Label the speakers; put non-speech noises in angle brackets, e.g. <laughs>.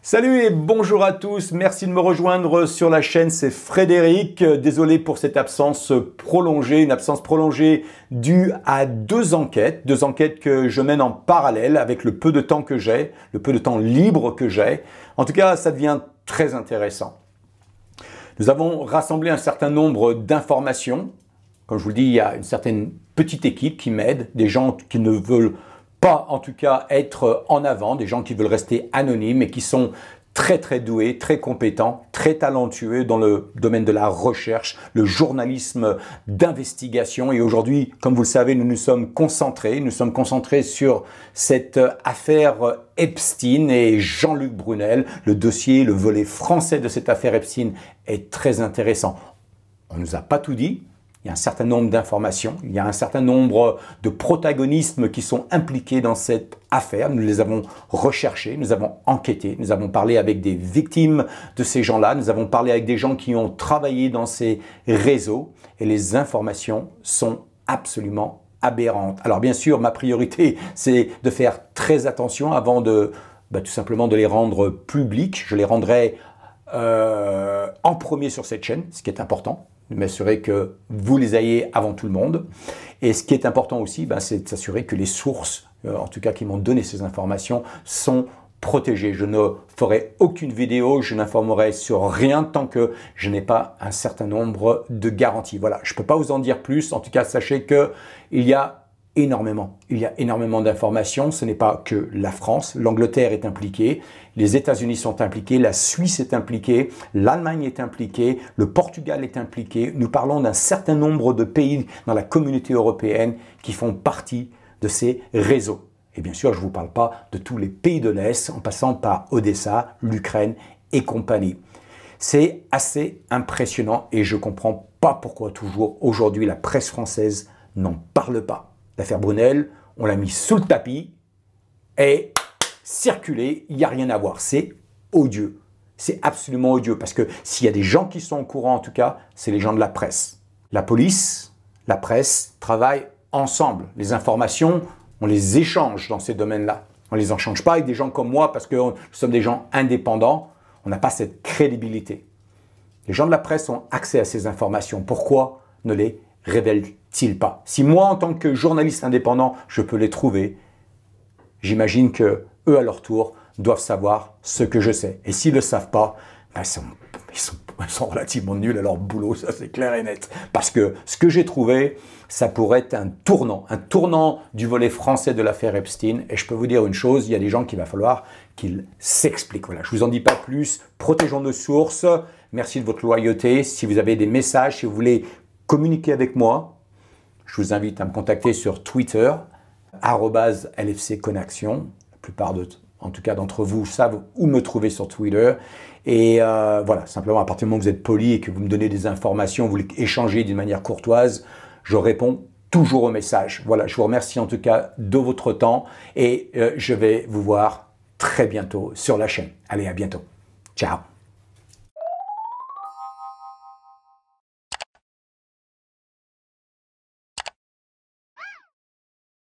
Speaker 1: Salut et bonjour à tous, merci de me rejoindre sur la chaîne, c'est Frédéric. Désolé pour cette absence prolongée, une absence prolongée due à deux enquêtes, deux enquêtes que je mène en parallèle avec le peu de temps que j'ai, le peu de temps libre que j'ai. En tout cas, ça devient très intéressant. Nous avons rassemblé un certain nombre d'informations. Comme je vous le dis, il y a une certaine petite équipe qui m'aide, des gens qui ne veulent pas en tout cas être en avant, des gens qui veulent rester anonymes et qui sont très très doués, très compétents, très talentueux dans le domaine de la recherche, le journalisme d'investigation. Et aujourd'hui, comme vous le savez, nous nous sommes concentrés, nous sommes concentrés sur cette affaire Epstein et Jean-Luc Brunel. Le dossier, le volet français de cette affaire Epstein est très intéressant. On ne nous a pas tout dit, il y a un certain nombre d'informations, il y a un certain nombre de protagonismes qui sont impliqués dans cette affaire. Nous les avons recherchés, nous avons enquêté, nous avons parlé avec des victimes de ces gens-là, nous avons parlé avec des gens qui ont travaillé dans ces réseaux et les informations sont absolument aberrantes. Alors bien sûr, ma priorité, <laughs> c'est de faire très attention avant de bah, tout simplement de les rendre publics. Je les rendrai euh, en premier sur cette chaîne, ce qui est important de m'assurer que vous les ayez avant tout le monde. Et ce qui est important aussi, ben, c'est de s'assurer que les sources, euh, en tout cas qui m'ont donné ces informations, sont protégées. Je ne ferai aucune vidéo, je n'informerai sur rien tant que je n'ai pas un certain nombre de garanties. Voilà, je ne peux pas vous en dire plus. En tout cas, sachez que il y a énormément. Il y a énormément d'informations. Ce n'est pas que la France. L'Angleterre est impliquée. Les États-Unis sont impliqués. La Suisse est impliquée. L'Allemagne est impliquée. Le Portugal est impliqué. Nous parlons d'un certain nombre de pays dans la communauté européenne qui font partie de ces réseaux. Et bien sûr, je ne vous parle pas de tous les pays de l'Est en passant par Odessa, l'Ukraine et compagnie. C'est assez impressionnant et je ne comprends pas pourquoi toujours aujourd'hui la presse française n'en parle pas. L'affaire Brunel, on l'a mis sous le tapis et circuler, il n'y a rien à voir. C'est odieux. C'est absolument odieux parce que s'il y a des gens qui sont au courant, en tout cas, c'est les gens de la presse. La police, la presse travaillent ensemble. Les informations, on les échange dans ces domaines-là. On ne les change pas avec des gens comme moi parce que nous sommes des gens indépendants. On n'a pas cette crédibilité. Les gens de la presse ont accès à ces informations. Pourquoi ne les révèlent nexiste pas Si moi, en tant que journaliste indépendant, je peux les trouver, j'imagine que eux, à leur tour, doivent savoir ce que je sais. Et s'ils ne le savent pas, ben, ils, sont, relativement nuls à leur boulot, ça c'est clair et net. Parce que ce que j'ai trouvé, ça pourrait être un tournant, un tournant du volet français de l'affaire Epstein. Et je peux vous dire une chose, il y a des gens qu'il va falloir qu'ils s'expliquent. Voilà, je vous en dis pas plus. Protégeons nos sources. Merci de votre loyauté. Si vous avez des messages, si vous voulez communiquer avec moi, je vous invite à me contacter sur Twitter, lfcconnexion. La plupart de, en tout cas d'entre vous savent où me trouver sur Twitter. Et euh, voilà, simplement à partir du moment où vous êtes poli et que vous me donnez des informations, vous les échangez d'une manière courtoise, je réponds toujours au message. Voilà, je vous remercie en tout cas de votre temps et euh, je vais vous voir très bientôt sur la chaîne. Allez, à bientôt. Ciao